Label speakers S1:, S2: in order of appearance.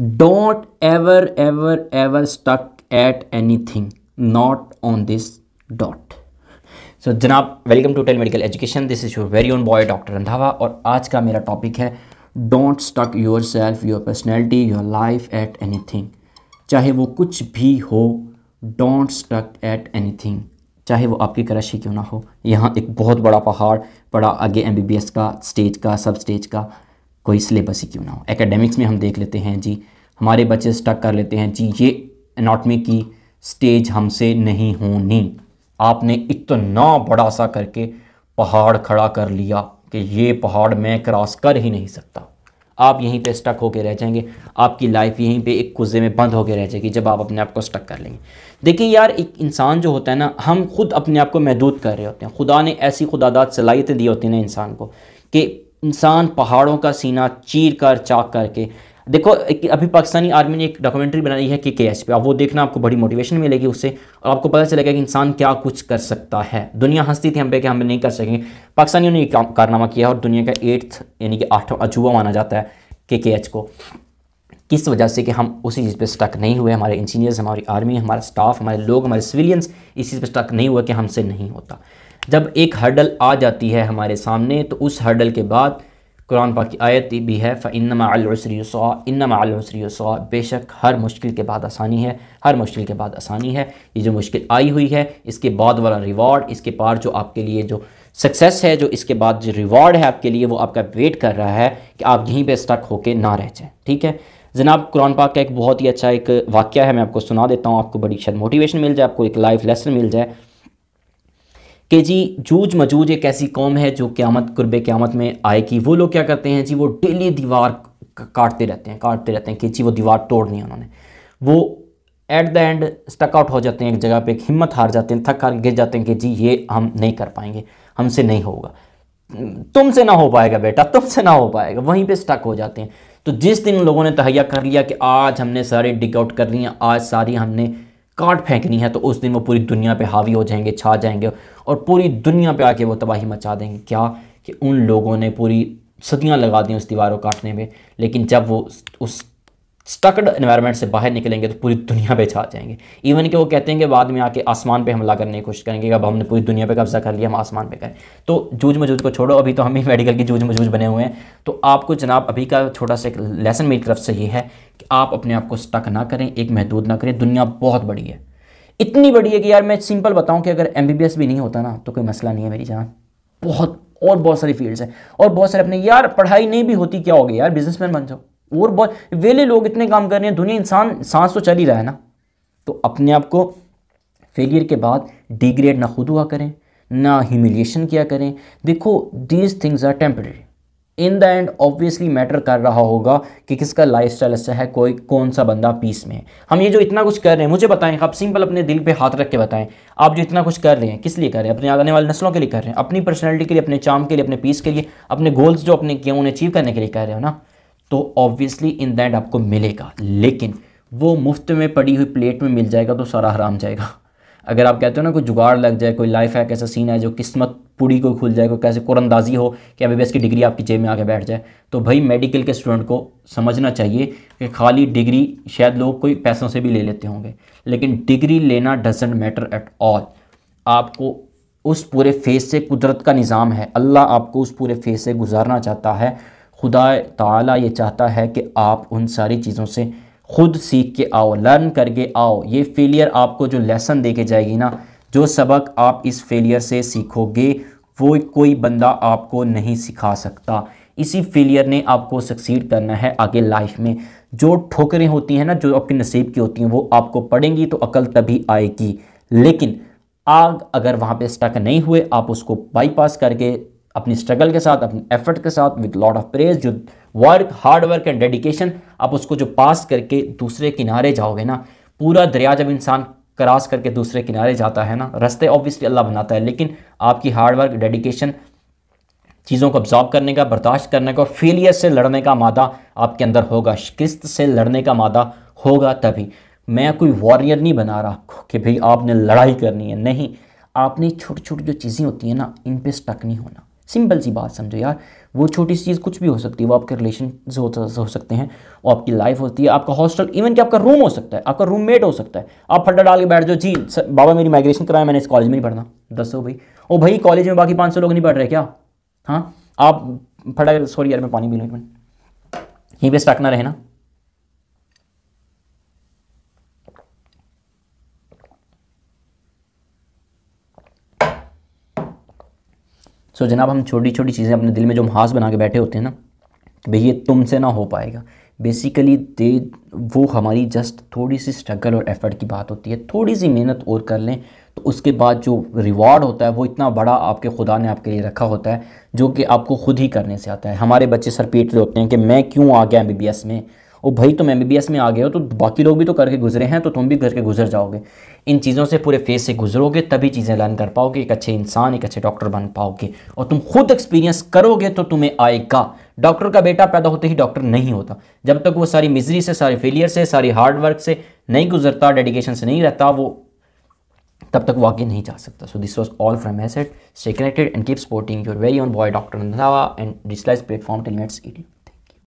S1: don't ever ever ever stuck at anything not on this dot so जनाब welcome to tele medical education this is your very own boy doctor Randhawa और आज का मेरा topic है don't stuck yourself your personality your life at anything चाहे वो कुछ भी हो don't stuck at anything चाहे वो आपकी ही क्यों ना हो यहाँ एक बहुत बड़ा पहाड़ पड़ा आगे एम बी बी एस का स्टेज का सब स्टेज का कोई सिलेबस ही क्यों ना हो एकेडमिक्स में हम देख लेते हैं जी हमारे बच्चे स्टक कर लेते हैं जी ये अनाटमी की स्टेज हमसे नहीं होनी आपने इतना बड़ा सा करके पहाड़ खड़ा कर लिया कि ये पहाड़ मैं क्रॉस कर ही नहीं सकता आप यहीं पे स्टक होके रह जाएंगे आपकी लाइफ यहीं पे एक कुजे में बंद होके रह जाएगी जब आप अपने आप को स्टक कर लेंगे देखिए यार एक इंसान जो होता है ना हम खुद अपने आप को महदूद कर रहे होते हैं खुदा ने ऐसी खुदादात सलाहियतें दी होती हैं ना इंसान को कि इंसान पहाड़ों का सीना चीर कर चाक करके देखो अभी पाकिस्तानी आर्मी ने एक डॉक्यूमेंट्री बनाई है कि के एच पे अब वो देखना आपको बड़ी मोटिवेशन मिलेगी उससे और आपको पता चलेगा कि इंसान क्या कुछ कर सकता है दुनिया हंसती थी हम पे कि हम नहीं कर सकेंगे पाकिस्तानियों ने ये कारनामा किया और दुनिया का एट्थ यानी कि आठवा अजूबा माना जाता है के के एच को किस वजह से कि हम उसी चीज़ पर स्टक नहीं हुए हमारे इंजीनियर्स हमारी आर्मी हमारा स्टाफ हमारे लोग हमारे सिविलियंस इस चीज़ पर स्टक नहीं हुआ कि हमसे नहीं होता जब एक हर्डल आ जाती है हमारे सामने तो उस हर्डल के बाद कुरान पाक की आयत भी है फ़िनमासरीसा इनमासरीसा बेशक हर मुश्किल के बाद आसानी है हर मुश्किल के बाद आसानी है ये जो मुश्किल आई हुई है इसके बाद वाला रिवॉर्ड इसके पार जो आपके लिए जो सक्सेस है जो इसके बाद जो रिवॉर्ड है आपके लिए वो आपका वेट कर रहा है कि आप यहीं पर स्टक होकर ना रह जाएँ ठीक है जनाब कुरान पाक का एक बहुत ही अच्छा एक वाक्य है मैं आपको सुना देता हूँ आपको बड़ी शायद मोटिवेशन मिल जाए आपको एक लाइफ लेसन मिल जाए कि जी जूझ मजूज एक ऐसी कौम है जो क्यामत कुरब क्यामत में आएगी वो लोग क्या करते हैं जी वो डेली दीवार काटते रहते हैं काटते रहते हैं कि जी वो दीवार तोड़नी है उन्होंने वो at the end stuck out हो जाते हैं एक जगह पे एक हिम्मत हार जाते हैं थक हार गिर जाते हैं कि जी ये हम नहीं कर पाएंगे हमसे नहीं होगा तुमसे ना हो पाएगा बेटा तुमसे ना हो पाएगा वहीं पे स्टक हो जाते हैं तो जिस दिन लोगों ने तहैया कर लिया कि आज हमने सारे डिग आउट कर लिए आज सारी हमने काट फेंकनी है तो उस दिन वो पूरी दुनिया पे हावी हो जाएंगे छा जाएंगे और पूरी दुनिया पे आके वो तबाही मचा देंगे क्या कि उन लोगों ने पूरी सदियाँ लगा दी उस दीवार को काटने में लेकिन जब वो उस स्टकड इन्वायरमेंट से बाहर निकलेंगे तो पूरी दुनिया पे छा जाएंगे इवन कि वो कहते हैं कि बाद में आके आसमान पे हमला करने की कोशिश करेंगे अब हमने पूरी दुनिया पे कब्जा कर लिया हम आसमान पे करें तो जूझ मजूझ को छोड़ो अभी तो हम ही मेडिकल की जूझ मजूझ बने हुए हैं तो आपको जनाब अभी का छोटा सा एक लेसन मेरी तरफ से ये है कि आप अपने आप को स्टक ना करें एक महदूद ना करें दुनिया बहुत बड़ी है इतनी बड़ी है कि यार मैं सिंपल बताऊँ कि अगर एम भी नहीं होता ना तो कोई मसला नहीं है मेरी जान बहुत और बहुत सारी फील्ड्स हैं और बहुत सारे अपने यार पढ़ाई नहीं भी होती क्या हो गया यार बिजनेसमैन बन जाओ और बहुत वेले लोग इतने काम कर रहे हैं दुनिया इंसान सांस तो चल ही रहा है ना तो अपने आप को फेलियर के बाद डिग्रेड ना खुद हुआ करें ना ह्यूमिलिएशन किया करें देखो these things are temporary in the end obviously matter कर रहा होगा कि किसका लाइफ स्टाइल अच्छा है कोई कौन सा बंदा पीस में है हम ये जो इतना कुछ कर रहे हैं मुझे बताएं आप सिंपल अपने दिल पे हाथ रख के बताएं आप जो इतना कुछ कर रहे हैं किस लिए कर रहे हैं अपने आने वाली नस्लों के लिए कर रहे हैं अपनी पर्सनैलिटी के लिए अपने चाम के लिए अपने पीस के लिए अपने गोल्स जो अपने किए उन्हें अचीव करने के लिए कर रहे हो ना तो ऑब्वियसली इन दैट आपको मिलेगा लेकिन वो मुफ्त में पड़ी हुई प्लेट में मिल जाएगा तो सारा हराम जाएगा अगर आप कहते हो ना कोई जुगाड़ लग जाए कोई लाइफ हैक ऐसा सीन है जो किस्मत पूरी को खुल जाए कोई कैसे कुरंदाजी हो कि एम की डिग्री आपकी जेब में आके बैठ जाए तो भाई मेडिकल के स्टूडेंट को समझना चाहिए कि खाली डिग्री शायद लोग कोई पैसों से भी ले लेते होंगे लेकिन डिग्री लेना डजेंट मैटर एट ऑल आपको उस पूरे फेस से कुदरत का निज़ाम है अल्लाह आपको उस पूरे फेस से गुजारना चाहता है खुदा ताला ये चाहता है कि आप उन सारी चीज़ों से ख़ुद सीख के आओ लर्न करके आओ ये फेलियर आपको जो लेसन दे के जाएगी ना जो सबक आप इस फेलियर से सीखोगे वो कोई बंदा आपको नहीं सिखा सकता इसी फेलियर ने आपको सक्सीड करना है आगे लाइफ में जो ठोकरें होती हैं ना जो आपके नसीब की होती हैं वो आपको पड़ेंगी तो अकल तभी आएगी लेकिन आग अगर वहाँ पे स्टक नहीं हुए आप उसको बाईपास करके अपनी स्ट्रगल के साथ अपने एफर्ट के साथ विद लॉट ऑफ प्रेज जो work hard work and dedication आप उसको जो पास करके दूसरे किनारे जाओगे ना पूरा दरिया जब इंसान क्रॉस करके दूसरे किनारे जाता है ना रास्ते ऑब्वियसली अल्लाह बनाता है लेकिन आपकी हार्ड वर्क डेडिकेशन चीज़ों को ऑब्जॉर्व करने का बर्दाश्त करने का और फेलियर से लड़ने का मादा आपके अंदर होगा शिकस्त से लड़ने का मादा होगा तभी मैं कोई वॉरियर नहीं बना रहा कि भाई आपने लड़ाई करनी है नहीं आपने छोटी छोटी जो चीज़ें होती हैं ना इन पर स्टक नहीं होना सिंपल सी बात समझो यार वो छोटी सी चीज़ कुछ भी हो सकती है वो आपके रिलेशन हो, हो सकते हैं वो आपकी लाइफ होती है आपका हॉस्टल इवन कि आपका रूम हो सकता है आपका रूममेट हो सकता है आप फटा डाल के बैठ जाओ जी सर, बाबा मेरी माइग्रेशन कराया मैंने इस कॉलेज में नहीं पढ़ना दसो भाई ओ भाई कॉलेज में बाकी पाँच सौ लोग नहीं पढ़ रहे क्या हाँ आप फटा सॉरी यार मैं पानी पी लूँ यहीं पर स्टक ना ना सो so, जनाब हम छोटी छोटी चीज़ें अपने दिल में जो हम हास बना के बैठे होते हैं ना भाई ये तुमसे ना हो पाएगा बेसिकली दे वो हमारी जस्ट थोड़ी सी स्ट्रगल और एफर्ट की बात होती है थोड़ी सी मेहनत और कर लें तो उसके बाद जो रिवॉर्ड होता है वो इतना बड़ा आपके खुदा ने आपके लिए रखा होता है जो कि आपको खुद ही करने से आता है हमारे बच्चे सर पीट रहे होते हैं कि मैं क्यों आ गया एम में ओ भाई तुम एम में आ गए हो तो बाकी लोग भी तो करके गुजरे हैं तो तुम भी करके गुजर जाओगे इन चीज़ों से पूरे फेस से गुजरोगे तभी चीज़ें लर्न कर पाओगे एक अच्छे इंसान एक अच्छे डॉक्टर बन पाओगे और तुम खुद एक्सपीरियंस करोगे तो तुम्हें आएगा डॉक्टर का बेटा पैदा होते ही डॉक्टर नहीं होता जब तक वो सारी मिजरी से सारे फेलियर से सारी हार्डवर्क से नहीं गुजरता डेडिकेशन से नहीं रहता वो तब तक वो आगे नहीं जा सकता so this was all from asset stay connected and keep supporting your very own boy doctor and digitalize platform टेलीमेट्स ई